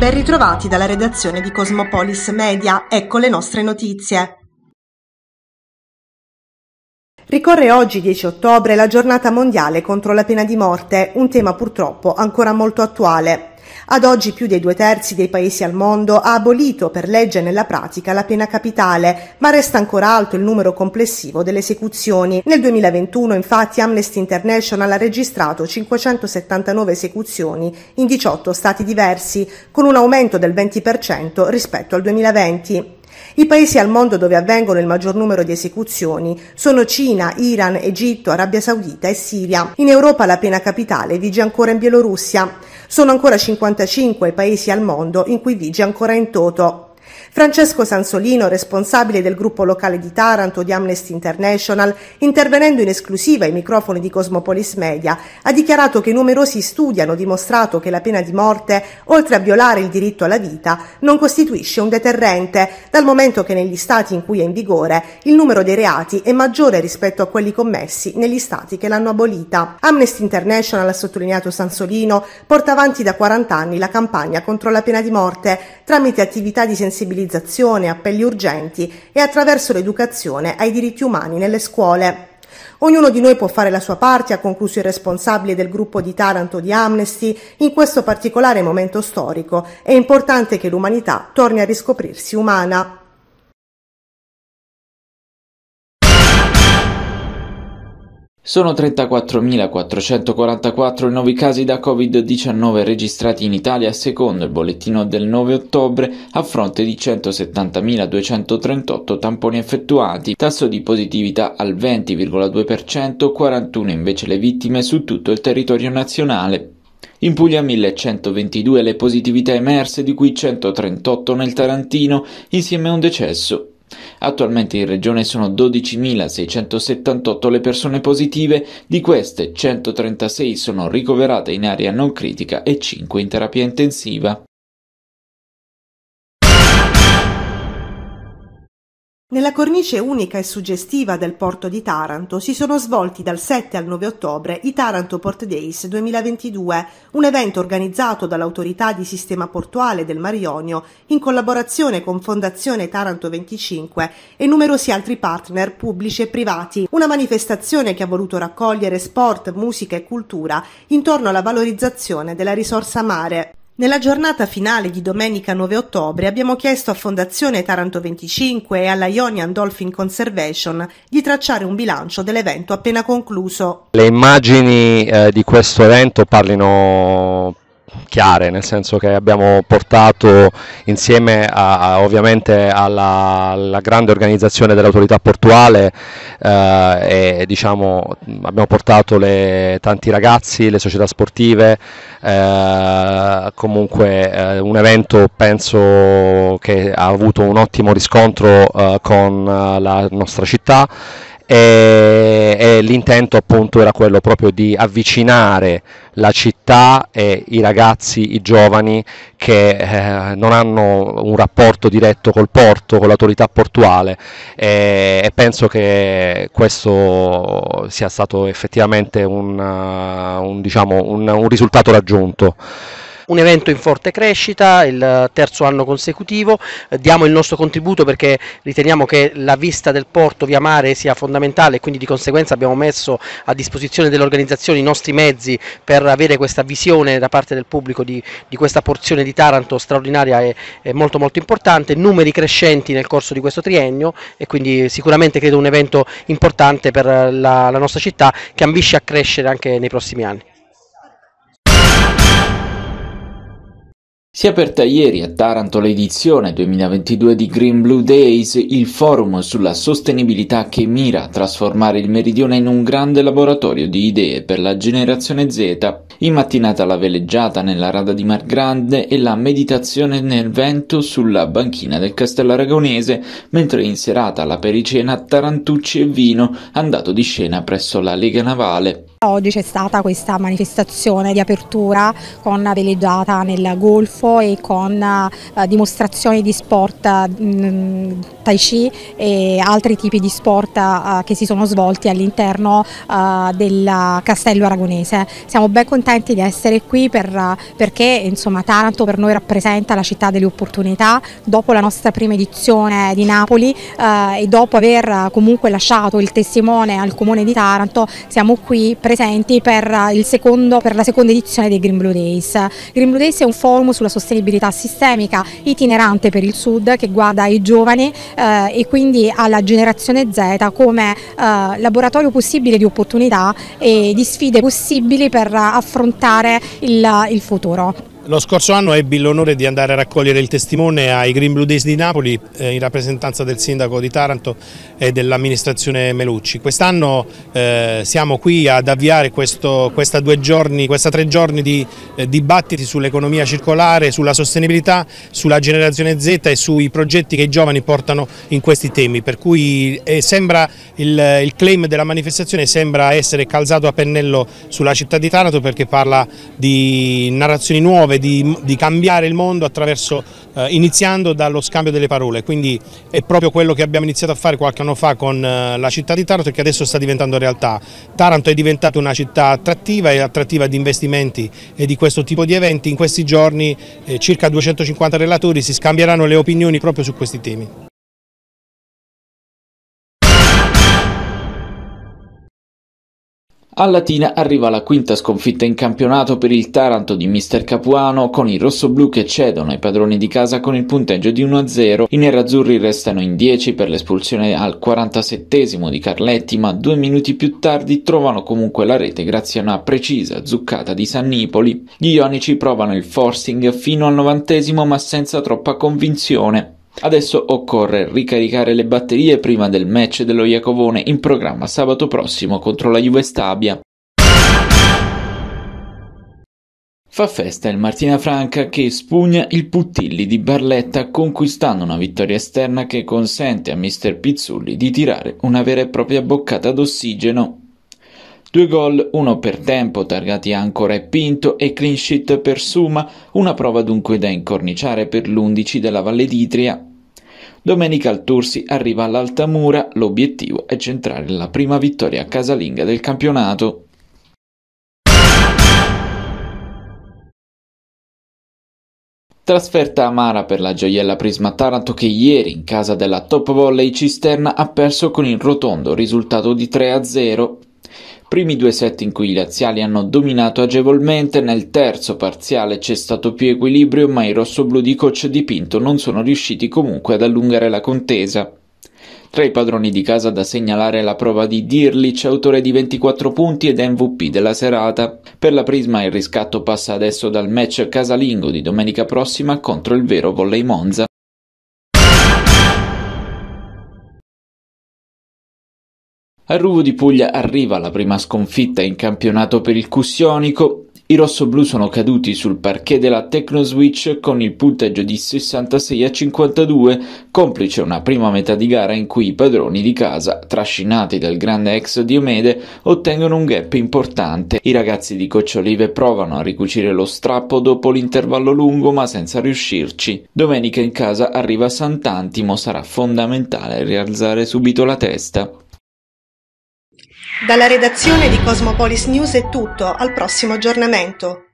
Ben ritrovati dalla redazione di Cosmopolis Media, ecco le nostre notizie. Ricorre oggi 10 ottobre la giornata mondiale contro la pena di morte, un tema purtroppo ancora molto attuale. Ad oggi più dei due terzi dei paesi al mondo ha abolito per legge nella pratica la pena capitale, ma resta ancora alto il numero complessivo delle esecuzioni. Nel 2021 infatti Amnesty International ha registrato 579 esecuzioni in 18 stati diversi, con un aumento del 20% rispetto al 2020. I paesi al mondo dove avvengono il maggior numero di esecuzioni sono Cina, Iran, Egitto, Arabia Saudita e Siria. In Europa la pena capitale vige ancora in Bielorussia. Sono ancora 55 i paesi al mondo in cui vige ancora in toto Francesco Sansolino, responsabile del gruppo locale di Taranto di Amnesty International, intervenendo in esclusiva ai microfoni di Cosmopolis Media, ha dichiarato che numerosi studi hanno dimostrato che la pena di morte, oltre a violare il diritto alla vita, non costituisce un deterrente, dal momento che negli stati in cui è in vigore il numero dei reati è maggiore rispetto a quelli commessi negli stati che l'hanno abolita. Amnesty International, ha sottolineato Sansolino, porta avanti da 40 anni la campagna contro la pena di morte tramite attività di sensibilizzazione sensibilizzazione, appelli urgenti e attraverso l'educazione ai diritti umani nelle scuole. Ognuno di noi può fare la sua parte, ha concluso il responsabile del gruppo di Taranto di Amnesty, in questo particolare momento storico è importante che l'umanità torni a riscoprirsi umana. Sono 34.444 i nuovi casi da Covid-19 registrati in Italia secondo il bollettino del 9 ottobre a fronte di 170.238 tamponi effettuati, tasso di positività al 20,2%, 41 invece le vittime su tutto il territorio nazionale. In Puglia 1122 le positività emerse, di cui 138 nel Tarantino, insieme a un decesso. Attualmente in regione sono 12.678 le persone positive, di queste 136 sono ricoverate in area non critica e 5 in terapia intensiva. Nella cornice unica e suggestiva del porto di Taranto si sono svolti dal 7 al 9 ottobre i Taranto Port Days 2022, un evento organizzato dall'autorità di sistema portuale del Mar Ionio in collaborazione con Fondazione Taranto 25 e numerosi altri partner pubblici e privati. Una manifestazione che ha voluto raccogliere sport, musica e cultura intorno alla valorizzazione della risorsa mare. Nella giornata finale di domenica 9 ottobre abbiamo chiesto a Fondazione Taranto 25 e alla Ionian Dolphin Conservation di tracciare un bilancio dell'evento appena concluso. Le immagini eh, di questo evento parlino chiare, nel senso che abbiamo portato insieme a, a, ovviamente alla, alla, grande organizzazione dell'autorità portuale eh, e diciamo, abbiamo portato le, tanti ragazzi, le società sportive, eh, comunque eh, un evento penso che ha avuto un ottimo riscontro eh, con la nostra città e, e l'intento appunto era quello proprio di avvicinare la città e i ragazzi, i giovani che eh, non hanno un rapporto diretto col porto, con l'autorità portuale e, e penso che questo sia stato effettivamente un, eh, un, diciamo, un, un risultato raggiunto un evento in forte crescita, il terzo anno consecutivo, eh, diamo il nostro contributo perché riteniamo che la vista del porto via mare sia fondamentale e quindi di conseguenza abbiamo messo a disposizione delle organizzazioni i nostri mezzi per avere questa visione da parte del pubblico di, di questa porzione di Taranto straordinaria e, e, molto molto importante, numeri crescenti nel corso di questo triennio e quindi sicuramente credo un evento importante per la, la nostra città che ambisce a crescere anche nei prossimi anni. Si è aperta ieri a Taranto l'edizione 2022 di Green Blue Days, il forum sulla sostenibilità che mira a trasformare il meridione in un grande laboratorio di idee per la generazione Z. In mattinata la veleggiata nella rada di Mar Grande e la meditazione nel vento sulla banchina del Castello Aragonese, mentre in serata la pericena Tarantucci e Vino, andato di scena presso la Lega Navale. Oggi c'è stata questa manifestazione di apertura con veleggiata nel golfo e con eh, dimostrazioni di sport mm, tai chi e altri tipi di sport eh, che si sono svolti all'interno eh, del castello aragonese. Siamo ben contenti di essere qui perché insomma, Taranto per noi rappresenta la città delle opportunità. Dopo la nostra prima edizione di Napoli e dopo aver comunque lasciato il testimone al comune di Taranto siamo qui per presenti per, eh, secondo, per, la seconda edizione dei Green Blue Days. Green Blue Days è un forum sulla sostenibilità sistemica itinerante per il Sud che guarda ai giovani eh, e quindi alla generazione Z come eh, laboratorio possibile di opportunità e di sfide possibili per eh, affrontare il, il futuro. Lo scorso anno ebbi l'onore di andare a raccogliere il testimone ai Green Blue Days di Napoli eh, in rappresentanza del sindaco di Taranto e dell'amministrazione Melucci. Quest'anno eh, siamo qui ad avviare questi questa, giorni, questa, tre giorni di eh, dibattiti sull'economia circolare, sulla sostenibilità, sulla generazione Z e sui progetti che i giovani portano in questi temi. Per cui eh, sembra il, il claim della manifestazione sembra essere calzato a pennello sulla città di Taranto perché parla di narrazioni nuove, di, di cambiare il mondo attraverso, eh, iniziando dallo scambio delle parole, quindi è proprio quello che abbiamo iniziato a fare qualche anno fa con eh, la città di Taranto e che adesso sta diventando realtà. Taranto è diventata una città attrattiva e attrattiva di investimenti e di questo tipo di eventi, in questi giorni eh, circa 250 relatori si scambieranno le opinioni proprio su questi temi. A Latina arriva la quinta sconfitta in campionato per il Taranto di mister Capuano con i rossoblù che cedono ai padroni di casa con il punteggio di 1-0. I nerazzurri restano in 10 per l'espulsione al 47 di Carletti ma due minuti più tardi trovano comunque la rete grazie a una precisa zuccata di Sannipoli. Gli ionici provano il forcing fino al 90 ma senza troppa convinzione. Adesso occorre ricaricare le batterie prima del match dello Iacovone in programma sabato prossimo contro la Juve Stabia. Fa festa il Martina Franca che spugna il Puttilli di Barletta conquistando una vittoria esterna che consente a Mr. Pizzulli di tirare una vera e propria boccata d'ossigeno. Due gol, uno per tempo, targati ancora e Pinto e clean sheet per Suma, una prova dunque da incorniciare per l'11 della Valle d'Itria. Domenica il Tursi arriva all'Altamura, l'obiettivo è centrare la prima vittoria casalinga del campionato. Trasferta amara per la gioiella Prisma Taranto che ieri in casa della Top Volley Cisterna ha perso con il rotondo risultato di 3-0. Primi due set in cui i laziali hanno dominato agevolmente, nel terzo parziale c'è stato più equilibrio, ma i rossoblù di coach dipinto non sono riusciti comunque ad allungare la contesa. Tra i padroni di casa da segnalare la prova di Dirlich, autore di 24 punti ed MVP della serata. Per la Prisma il riscatto passa adesso dal match casalingo di domenica prossima contro il vero Volley Monza. Al Ruvo di Puglia arriva la prima sconfitta in campionato per il Cussionico. I rossoblù sono caduti sul parquet della Tecnoswitch con il punteggio di 66 a 52, complice una prima metà di gara in cui i padroni di casa, trascinati dal grande ex Diomede, ottengono un gap importante. I ragazzi di Cocciolive provano a ricucire lo strappo dopo l'intervallo lungo ma senza riuscirci. Domenica in casa arriva Sant'Antimo, sarà fondamentale rialzare subito la testa. Dalla redazione di Cosmopolis News è tutto, al prossimo aggiornamento.